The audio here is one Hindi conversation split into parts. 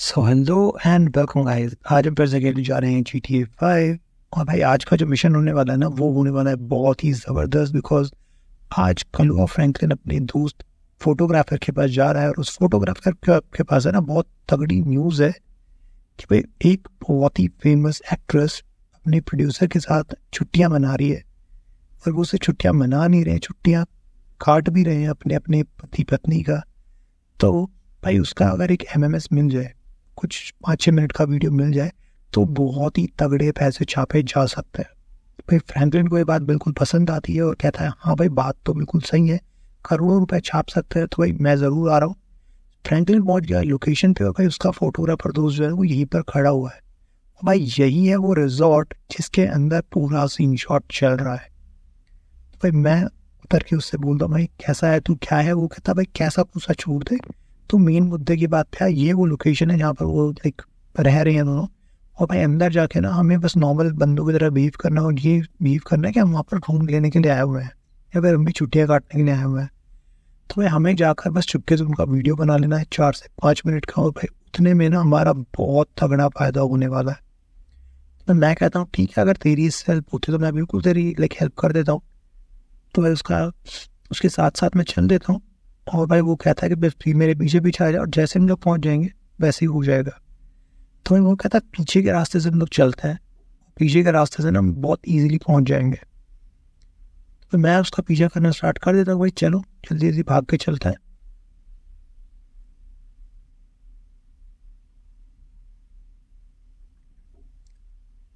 so hello and welcome guys आज हम फिर से खेलने जा रहे हैं जी टी फाइव और भाई आज का जो मिशन होने वाला है ना वो होने वाला है बहुत ही ज़बरदस्त बिकॉज आज कलुआ फ्रैंकलिन अपने दोस्त फोटोग्राफर के पास जा रहा है और उस फोटोग्राफर के पास है ना बहुत तगड़ी न्यूज़ है कि भाई एक बहुत ही फेमस एक्ट्रेस अपने प्रोड्यूसर के साथ छुट्टियाँ मना रही है और वो उसे छुट्टियाँ मना नहीं रहे छुट्टियाँ काट भी रहे हैं अपने अपने पति पत्नी का तो भाई उसका अगर एक एस मिल जाए कुछ पाँच छः मिनट का वीडियो मिल जाए तो, तो बहुत ही तगड़े पैसे छापे जा सकते हैं भाई फ्रैंकलिन को ये बात बिल्कुल पसंद आती है और कहता है हाँ भाई बात तो बिल्कुल सही है करोड़ों रुपए छाप सकते हैं तो भाई मैं ज़रूर आ रहा हूँ फ्रैंकलिन पहुँच गया लोकेशन पे और भाई उसका फोटोग्राफर दोस्त जो है वो यहीं पर खड़ा हुआ है भाई यही है वो रिजॉर्ट जिसके अंदर पूरा सीन शॉट चल रहा है तो भाई मैं उतर के उससे बोलता हूँ भाई कैसा है तू क्या है वो कहता भाई कैसा पूछा छोड़ दे तो मेन मुद्दे की बात था ये वो लोकेशन है जहाँ पर वो लाइक रह रहे हैं दोनों और भाई अंदर जाके ना हमें बस नॉर्मल बंदों की तरह बिहेव करना और ये बिहेव करना है कि हम वहाँ पर घूम लेने के लिए आए हुए हैं या फिर हम भी छुट्टियाँ काटने के लिए आए हुए हैं तो भाई हमें जाकर बस चुपके से उनका वीडियो बना लेना है चार से पाँच मिनट का और भाई उतने में ना हमारा बहुत तगड़ा फ़ायदा होने वाला है तो मैं कहता हूँ ठीक है अगर तेरी इससे हेल्प होती तो मैं बिल्कुल तेरी लाइक हेल्प कर देता हूँ तो भाई उसका उसके साथ साथ मैं चल देता हूँ और भाई वो कहता है कि बस मेरे पीछे पीछे आ जाए और जैसे हम लोग पहुँच जाएंगे वैसे ही हो जाएगा तो वो कहता है पीछे के रास्ते से हम लोग चलते हैं पीछे के रास्ते से ना हम बहुत ईजिली पहुँच जाएंगे तो मैं उसका पीछा करना स्टार्ट कर देता हूँ भाई चलो जल्दी जल्दी भाग के चलता है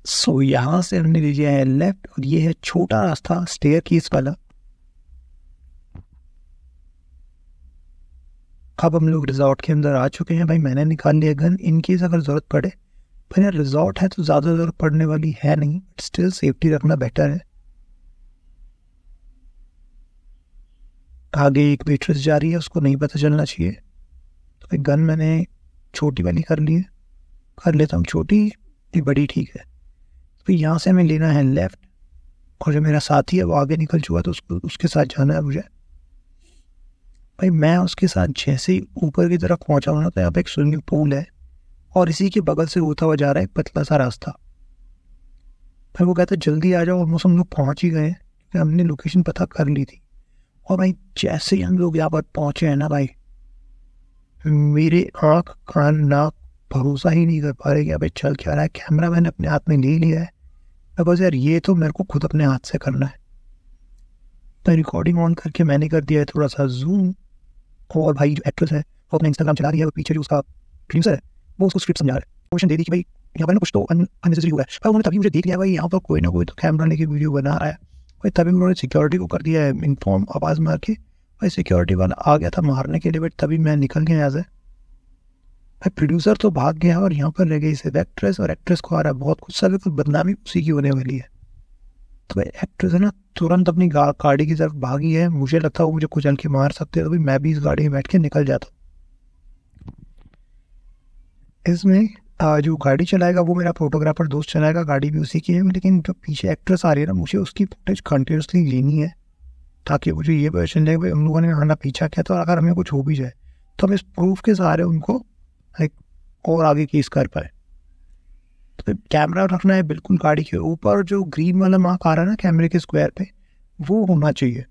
सो so, यहाँ से हमने लीजिए है लेफ्ट और ये है छोटा रास्ता स्टेयर केस वाला अब हम लोग रिजॉर्ट के अंदर आ चुके हैं भाई मैंने निकाल लिया गन इनकेस अगर ज़रूरत पड़े पर यार रिजॉर्ट है तो ज़्यादा ज़रूरत पड़ने वाली है नहीं बट स्टिल सेफ्टी रखना बेटर है आगे एक वेट्रेस जा रही है उसको नहीं पता चलना चाहिए तो भाई गन मैंने छोटी वाली कर ली है कर लेता हूँ छोटी ये बड़ी ठीक है तो यहाँ से हमें लेना है लेफ़्ट और जो मेरा साथी है वो आगे निकल चुका है तो उसको उसके साथ जाना है मुझे भाई मैं उसके साथ जैसे ही ऊपर की तरफ पहुंचा हुआ तो यहाँ पे एक स्विमिंग पूल है और इसी के बगल से होता हुआ जा रहा है एक पतला सा रास्ता भाई वो कहता जल्दी आ जाओ ऑलमोस्ट हम लोग पहुँच ही गए क्योंकि हमने लोकेशन पता कर ली थी और भाई जैसे ही हम लोग यहाँ पर पहुँचे हैं ना भाई मेरे आँख कान नाक भरोसा ही नहीं कर पा रहे कि अभी चल क्या रहा है कैमरा मैंने अपने हाथ में ले लिया है मैं बस यार ये तो मेरे को खुद अपने हाथ से करना है तो रिकॉर्डिंग ऑन करके मैंने कर दिया है थोड़ा सा जूम और भाई जो एक्ट्रेस है वो अपना इंस्टाग्राम चला रही है और पीछे जो उसका फिल्म है वो उसको स्क्रिप्ट समझा रहा है क्वेश्चन दे दी कि भाई यहाँ पर ना कुछ तो अननेसेसरी हुआ है उन्होंने तभी मुझे देख लिया भाई यहाँ पर कोई ना कोई तो कैमरा लेके वीडियो बना रहा है भाई तभी उन्होंने सिक्योरिटी को कर दिया है इनफॉर्म आवाज़ मार के भाई सिक्योरिटी वाला आ गया था मारने के लिए बट तभी मैं निकल गया यहाँ से भाई प्रोड्यूसर तो भाग गया और यहाँ पर रह गई सिर्फ एक्ट्रेस और एक्ट्रेस को आ रहा है बहुत कुछ सर कुछ बदनामी उसी की होने वाली है तो भाई एक्ट्रेस है ना तुरंत अपनी गाड़ी की तरफ भागी है मुझे लगता है वो मुझे कुछ हल्के मार सकते तो भाई मैं भी इस गाड़ी में बैठ के निकल जाता इसमें जो गाड़ी चलाएगा वो मेरा फोटोग्राफर दोस्त चलाएगा गाड़ी भी उसी की है लेकिन जो पीछे एक्ट्रेस आ रही है ना मुझे उसकी फुटेज कंटिन्यूसली लेनी है ताकि मुझे ये क्वेश्चन चल जाए भाई हम लोगों ने हमारा पीछा किया तो अगर हमें कुछ हो भी जाए तो हम इस प्रूफ के सहारे उनको लाइक और आगे केस कर पाए पे कैमरा रखना है बिल्कुल गाड़ी के ऊपर जो ग्रीन वाला मार्क आ रहा है ना कैमरे के स्क्वायर पे वो होना चाहिए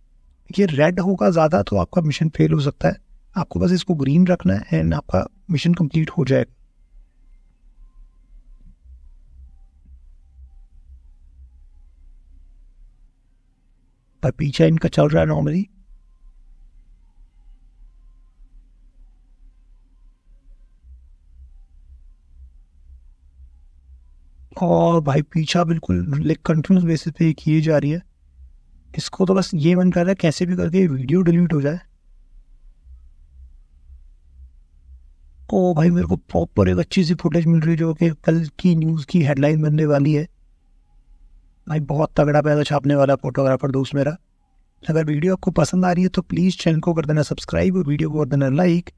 ये रेड होगा ज़्यादा तो आपका मिशन फेल हो सकता है आपको बस इसको ग्रीन रखना है एंड आपका मिशन कंप्लीट हो जाएगा पर पीछा इनका चल रहा है नॉर्मली और भाई पीछा बिल्कुल कंटिन्यूस बेसिस पे किए जा रही है इसको तो बस ये मन कर रहा है कैसे भी करके वीडियो डिलीट हो जाए ओ भाई मेरे को प्रॉपर एक अच्छी सी फुटेज मिल रही है जो कि कल की न्यूज़ की हेडलाइन बनने वाली है भाई बहुत तगड़ा पैसा छापने वाला फोटोग्राफर दोस्त मेरा अगर वीडियो आपको पसंद आ रही है तो प्लीज़ चैनल को कर देना सब्सक्राइब और वीडियो को कर देना लाइक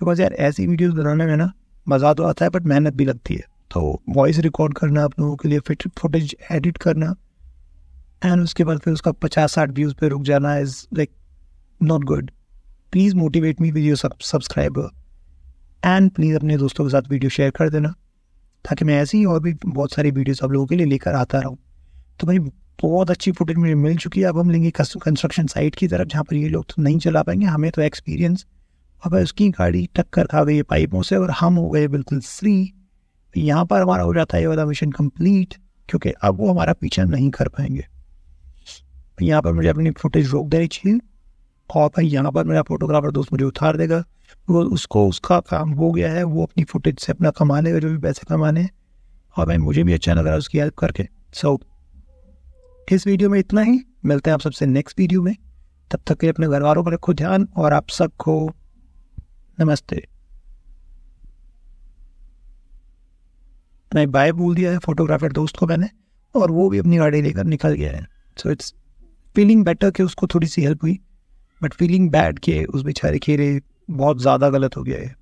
बिकॉज यार ऐसी वीडियोज़ बनाने में ना मज़ा तो आता है बट मेहनत भी लगती है तो वॉइस रिकॉर्ड करना आप लोगों के लिए फिट फुटेज एडिट करना एंड उसके बाद फिर उसका पचास साठ व्यूज़ पे रुक जाना is like not good please motivate me with your subscriber and please अपने दोस्तों के साथ वीडियो शेयर कर देना ताकि मैं ऐसी और भी बहुत सारी वीडियोस आप लोगों के लिए लेकर आता रहूँ तो भाई बहुत अच्छी फुटेज मुझे मिल चुकी है अब हम लेंगे कंस्ट्रक्शन साइट की तरफ जहाँ पर ये लोग तो नहीं चला पाएंगे हमें तो एक्सपीरियंस अब उसकी गाड़ी टक्कर खा गई पाइपों से और हम हो गए बिल्कुल फ्री यहाँ पर हमारा हो जाता है ये वाला मिशन कंप्लीट क्योंकि अब वो हमारा पीछा नहीं कर पाएंगे यहाँ पर मुझे अपनी फुटेज रोक देनी चाहिए और भाई यहाँ पर मेरा फोटोग्राफर दोस्त मुझे उतार देगा वो उसको उसका काम हो गया है वो अपनी फुटेज से अपना कमा लेगा जो भी पैसे कमाने और भाई मुझे भी अच्छा लग रहा है उसकी हेल्प करके सो so, इस वीडियो में इतना ही मिलते हैं आप सबसे नेक्स्ट वीडियो में तब तक के अपने घर वालों पर रखो ध्यान और आप सबको नमस्ते मैं बाय बोल दिया है फोटोग्राफर दोस्त को मैंने और वो भी अपनी गाड़ी लेकर निकल गया है सो इट्स फीलिंग बेटर कि उसको थोड़ी सी हेल्प हुई बट फीलिंग बैड कि उस बेचारे खेरे बहुत ज़्यादा गलत हो गया है